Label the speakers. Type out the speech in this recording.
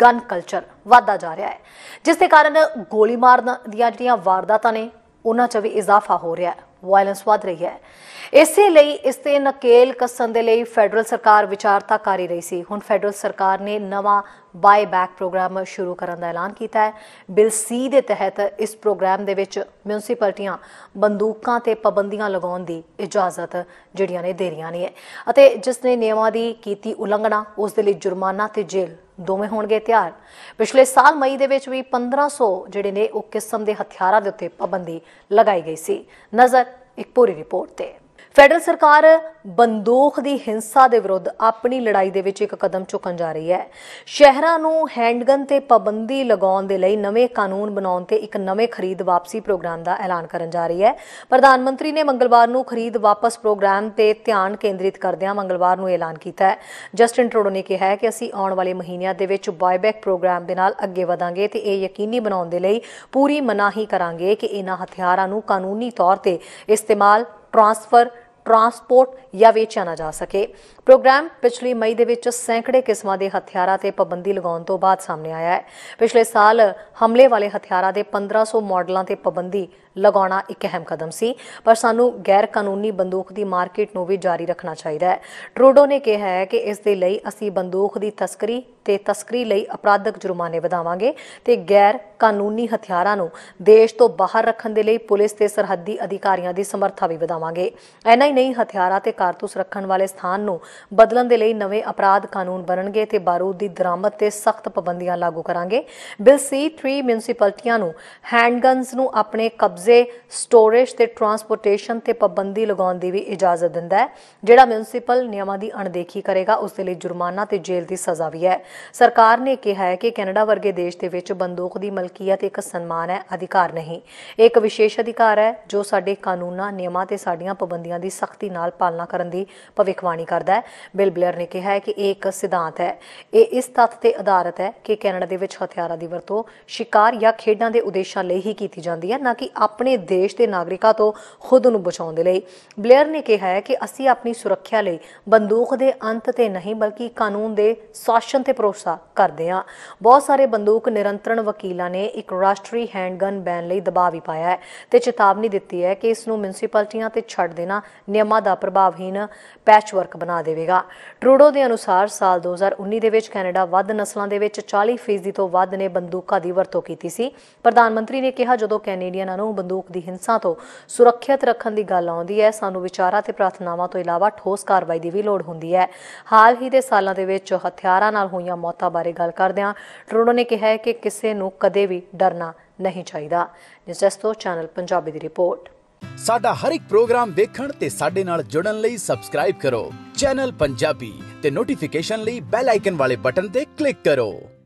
Speaker 1: gun culture ਵਧਦਾ ਜਾ ਰਿਹਾ ਹੈ ਜਿਸ ਦੇ ਕਾਰਨ ਗੋਲੀ ਮਾਰਨ ਦੀਆਂ ਜਿਹੜੀਆਂ ਵਾਰਦਾਤਾਂ ਨੇ ਉਹਨਾਂ 'ਚ ਵੀ ਇਜ਼ਾਫਾ ਹੋ ਰਿਹਾ ਹੈ ਵਾਇਲੈਂਸ ਵਧ ਰਹੀ ਹੈ ਇਸੇ ਲਈ ਇਸ ਤੇ ਨਕੇਲ ਕੱਸਣ ਦੇ ਲਈ ਫੈਡਰਲ ਸਰਕਾਰ ਵਿਚਾਰਤਾ ਕਰ ਰਹੀ ਸੀ ਹੁਣ ਫੈਡਰਲ ਸਰਕਾਰ ਨੇ ਨਵਾਂ ਬਾਈਬੈਕ ਪ੍ਰੋਗਰਾਮ ਸ਼ੁਰੂ ਕਰਨ ਦਾ ਐਲਾਨ ਕੀਤਾ ਹੈ ਬਿਲ ਸੀ ਦੇ ਤਹਿਤ ਇਸ ਪ੍ਰੋਗਰਾਮ ਦੇ ਵਿੱਚ ਮਿਊਨਿਸਪਲਟੀਆਂ ਬੰਦੂਕਾਂ ਤੇ ਪਾਬੰਦੀਆਂ ਲਗਾਉਣ ਦੀ ਇਜਾਜ਼ਤ ਜਿਹੜੀਆਂ ਨੇ ਦੇ ਰਹੀਆਂ ਨੇ ਅਤੇ ਜਿਸ ਨੇ ਨਿਯਮਾਂ ਦੀ ਕੀਤੀ ਉਲੰਘਣਾ ਉਸ ਦੇ ਲਈ ਜੁਰਮਾਨਾ ਤੇ ਜੇਲ੍ਹ ਦੋਵੇਂ ਹੋਣਗੇ ਤਿਆਰ ਪਿਛਲੇ ਸਾਲ ਮਈ ਦੇ ਵਿੱਚ ਵੀ 1500 ਜਿਹੜੇ ਨੇ ਉਹ ਕਿਸਮ ਦੇ ਹਥਿਆਰਾਂ ਦੇ ਉੱਤੇ ਪਾਬੰਦੀ ਲਗਾਈ ਗਈ ਸੀ ਨਜ਼ਰ ਇੱਕ ਪੂਰੀ ਰਿਪੋਰਟ ਤੇ ਫੈਡਰਲ ਸਰਕਾਰ ਬੰਦੂਖ ਦੀ ਹਿੰਸਾ ਦੇ ਵਿਰੁੱਧ ਆਪਣੀ ਲੜਾਈ ਦੇ ਵਿੱਚ ਇੱਕ ਕਦਮ ਚੁੱਕਣ ਜਾ ਰਹੀ ਹੈ ਸ਼ਹਿਰਾਂ ਨੂੰ ਹੈਂਡਗਨ ਤੇ ਪਾਬੰਦੀ ਲਗਾਉਣ ਦੇ ਲਈ ਨਵੇਂ ਕਾਨੂੰਨ ਬਣਾਉਣ ਤੇ ਇੱਕ ਨਵੇਂ ਖਰੀਦ ਵਾਪਸੀ ਪ੍ਰੋਗਰਾਮ ਦਾ ਐਲਾਨ ਕਰਨ ਜਾ ਰਹੀ ਹੈ ਪ੍ਰਧਾਨ ਮੰਤਰੀ ਨੇ ਮੰਗਲਵਾਰ ਨੂੰ ਖਰੀਦ ਵਾਪਸ ਪ੍ਰੋਗਰਾਮ ਤੇ ਧਿਆਨ ਕੇਂਦਰਿਤ ਕਰਦਿਆਂ ਮੰਗਲਵਾਰ ਨੂੰ ਐਲਾਨ ਕੀਤਾ ਜਸਟਿਨ ਟਰੂਡੋ ਨੇ ਕਿਹਾ ਹੈ ਕਿ ਅਸੀਂ ਆਉਣ ਵਾਲੇ ਮਹੀਨਿਆਂ ਦੇ ਵਿੱਚ ਬਾਇਬੈਕ ਪ੍ਰੋਗਰਾਮ ਦੇ ਨਾਲ ਅੱਗੇ ਵਧਾਂਗੇ ਤੇ ਇਹ ਯਕੀਨੀ ਬਣਾਉਣ ਦੇ ਲਈ ਪੂਰੀ ਮਨਾਹੀ ਕਰਾਂਗੇ ਕਿ ਇਹਨਾਂ ਹਥਿਆਰਾਂ ਨੂੰ ਕਾਨੂੰਨੀ ਤੌਰ ਤੇ ਇਸਤੇਮਾਲ ਟ੍ਰਾਂਸਫਰ ਟਰਾਂਸਪੋਰਟ ਜਾਂ ਵੇਚਿਆ ਨਾ ਜਾ ਸਕੇ ਪ੍ਰੋਗਰਾਮ ਪਿਛਲੀ ਮਈ ਦੇ ਵਿੱਚ ਸੈਂਕੜੇ ਕਿਸਮਾਂ ਦੇ ਹਥਿਆਰਾਂ ਤੇ ਪਾਬੰਦੀ ਲਗਾਉਣ ਤੋਂ ਬਾਅਦ ਸਾਹਮਣੇ ਆਇਆ ਹੈ ਪਿਛਲੇ ਸਾਲ ਹਮਲੇ ਵਾਲੇ ਹਥਿਆਰਾਂ ਦੇ 1500 ਮਾਡਲਾਂ ਤੇ ਪਾਬੰਦੀ ਲਗਾਉਣਾ ਇੱਕ ਅਹਿਮ ਕਦਮ ਸੀ ਪਰ ਸਾਨੂੰ ਗੈਰ ਕਾਨੂੰਨੀ ਬੰਦੂਕ ਦੀ ਮਾਰਕੀਟ ਨੂੰ ਵੀ ਜਾਰੀ ਰੱਖਣਾ ਚਾਹੀਦਾ ਹੈ ਟਰੂਡੋ ਨੇ ਕਿਹਾ ਹੈ ਕਿ ਇਸ ਦੇ ਲਈ ਅਸੀਂ ਬੰਦੂਕ ਦੀ ਤਸਕਰੀ ਤੇ ਤਸਕਰੀ ਲਈ ਅਪਰਾਧਕ ਜੁਰਮਾਨੇ ਵਧਾਵਾਂਗੇ ਤੇ ਗੈਰ ਕਾਨੂੰਨੀ ਹਥਿਆਰਾਂ ਨੂੰ ਦੇਸ਼ ਤੋਂ ਬਾਹਰ ਰੱਖਣ ਦੇ ਲਈ ਪੁਲਿਸ ਤੇ ਸਰਹੱਦੀ ਅਧਿਕਾਰੀਆਂ ਦੀ ਸਮਰੱਥਾ ਵੀ ਵਧਾਵਾਂਗੇ ਐਨਾ ਹੀ ਨਹੀਂ ਹਥਿਆਰਾਂ ਤੇ ਕਾਰਤੂਸ ਰੱਖਣ ਵਾਲੇ ਸਥਾਨ ਨੂੰ ਬਦਲਣ ਦੇ ਲਈ ਨਵੇਂ ਅਪਰਾਧ ਕਾਨੂੰਨ ਬਣਨਗੇ ਤੇ ਬਾਰੂਦ ਦੀ ਦਰਾਮਦ ਤੇ ਸਖਤ ਪਾਬੰਦੀਆਂ ਲਾਗੂ ਕਰਾਂਗੇ ਬਿਲ ਸੀ 3 ਮਿਊਨਿਸਪਲਟੀਆਂ ਨੂੰ ਹੈਂਡਗਨਸ ਨੂੰ ਆਪਣੇ ਕਬਜ਼ੇ ਕਬਜ਼ੇ ਸਟੋਰੇਜ ਤੇ ਟਰਾਂਸਪੋਰਟੇਸ਼ਨ ਤੇ ਪਾਬੰਦੀ ਲਗਾਉਣ ਦੀ ਵੀ ਇਜਾਜ਼ਤ ਦਿੰਦਾ ਹੈ ਜਿਹੜਾ ਮਿਊਨਿਸਪਲ ਨਿਯਮਾਂ ਦੀ ਅਣਦੇਖੀ ਕਰੇਗਾ ਉਸ ਦੇ ਲਈ ਜੁਰਮਾਨਾ ਤੇ ਜੇਲ੍ਹ ਦੀ ਸਜ਼ਾ ਵੀ ਹੈ ਸਰਕਾਰ ਨੇ ਕਿਹਾ ਹੈ ਕਿ ਕੈਨੇਡਾ ਵਰਗੇ ਦੇਸ਼ ਦੇ ਵਿੱਚ ਬੰਦੂਕ ਦੀ ਮਲਕੀਅਤ ਇੱਕ ਸਨਮਾਨ ਹੈ ਅਧਿਕਾਰ ਨਹੀਂ ਇੱਕ ਵਿਸ਼ੇਸ਼ ਅਧਿਕਾਰ ਹੈ ਜੋ ਸਾਡੇ ਕਾਨੂੰਨਾਂ ਨਿਯਮਾਂ ਤੇ ਸਾਡੀਆਂ ਪਾਬੰਦੀਆਂ ਦੀ ਸਖਤੀ ਨਾਲ ਪਾਲਣਾ ਕਰਨ ਦੀ ਭਵਿੱਖਬਾਣੀ ਕਰਦਾ ਹੈ ਬਿਲ ਬਲੇਅਰ ਨੇ ਕਿਹਾ ਹੈ ਕਿ ਇਹ ਇੱਕ ਸਿਧਾਂਤ ਹੈ ਇਹ ਇਸ ਤੱਥ ਤੇ ਆਧਾਰਿਤ ਹੈ ਕਿ ਕੈਨੇਡਾ ਦੇ ਵਿੱਚ ਹਥਿਆਰਾਂ ਦੀ ਵਰਤੋਂ ਸ਼ਿਕਾਰ ਜਾਂ ਖੇਡਾਂ ਦੇ ਉਦੇਸ਼ਾਂ ਲਈ ਹੀ ਕੀਤੀ ਜਾਂਦੀ ਹੈ ਨਾ ਕਿ ਆਪ ਆਪਣੇ ਦੇਸ਼ ਦੇ ਨਾਗਰਿਕਾਂ ਤੋਂ ਖੁਦ ਨੂੰ ਬਚਾਉਣ ਦੇ ਲਈ ਬਲੇਅਰ ਨੇ ਕਿਹਾ ਹੈ ਕਿ ਅਸੀਂ ਆਪਣੀ ਸੁਰੱਖਿਆ ਲਈ ਬੰਦੂਕ ਦੇ ਅੰਤ ਤੇ ਨਹੀਂ ਬਲਕਿ ਕਾਨੂੰਨ ਦੇ ਸ਼ਾਸਨ ਤੇ ਭਰੋਸਾ ਕਰਦੇ ਹਾਂ ਬਹੁਤ ਸਾਰੇ ਬੰਦੂਕ ਨਿਰੰਤਰਣ ਵਕੀਲਾਂ ਨੇ ਇੱਕ ਰਾਸ਼ਟਰੀ ਹੈਂਡਗਨ ਬੈਨ ਲਈ ਦਬਾਅ ਵੀ ਪਾਇਆ ਹੈ ਤੇ ਚੇਤਾਵਨੀ ਦਿੱਤੀ ਹੈ ਕਿ ਇਸ ਨੂੰ ਮਿਊਨਿਸਪੈਲਿਟੀਆਂ ਤੇ ਛੱਡ ਦੇਣਾ ਨਿਯਮਾਂ ਦਾ ਪ੍ਰਭਾਵਹੀਨ ਪੈਚਵਰਕ ਬਣਾ ਦੇਵੇਗਾ ਟਰੂਡੋ ਦੇ ਅਨੁਸਾਰ ਸਾਲ 2019 ਦੇ ਵਿੱਚ ਕੈਨੇਡਾ ਵੱਧ ਨਸਲਾਂ ਦੇ ਵਿੱਚ 40% ਤੋਂ ਵੱਧ ਨੇ ਬੰਦੂਕਾਂ ਦੀ ਵਰਤੋਂ ਕੀਤੀ ਸੀ ਪ੍ਰਧਾਨ ਮੰਤਰੀ ਨੇ ਕਿਹਾ ਜਦੋਂ ਕੈਨੇਡੀਅਨਾਂ ਨੂੰ ਬੰਦੂਕ ਦੀ ਹਿੰਸਾ ਤੋਂ ਸੁਰੱਖਿਅਤ ਰੱਖਣ ਦੀ ਗੱਲ ਆਉਂਦੀ ਹੈ ਸਾਨੂੰ ਵਿਚਾਰਾਂ ਤੇ ਪ੍ਰਾਰਥਨਾਵਾਂ ਤੋਂ ਇਲਾਵਾ ਠੋਸ ਕਾਰਵਾਈ ਦੀ ਵੀ ਲੋੜ ਹੁੰਦੀ ਹੈ ਹਾਲ ਹੀ ਦੇ ਸਾਲਾਂ ਦੇ ਵਿੱਚ ਹਥਿਆਰਾਂ ਨਾਲ ਹੋਈਆਂ ਮੌਤਾਂ ਬਾਰੇ ਗੱਲ ਕਰਦਿਆਂ ਟਰੂਡੋ ਨੇ ਕਿਹਾ ਹੈ ਕਿ ਕਿਸੇ ਨੂੰ ਕਦੇ ਵੀ ਡਰਨਾ ਨਹੀਂ ਚਾਹੀਦਾ ਨਿਸਟਸਤੋ ਚੈਨਲ ਪੰਜਾਬੀ ਦੀ ਰਿਪੋਰਟ ਸਾਡਾ ਹਰ ਇੱਕ ਪ੍ਰੋਗਰਾਮ ਦੇਖਣ ਤੇ ਸਾਡੇ ਨਾਲ ਜੁੜਨ ਲਈ ਸਬਸਕ੍ਰਾਈਬ ਕਰੋ ਚੈਨਲ ਪੰਜਾਬੀ ਤੇ ਨੋਟੀਫਿਕੇਸ਼ਨ ਲਈ ਬੈਲ ਆਈਕਨ ਵਾਲੇ ਬਟਨ ਤੇ ਕਲਿੱਕ ਕਰੋ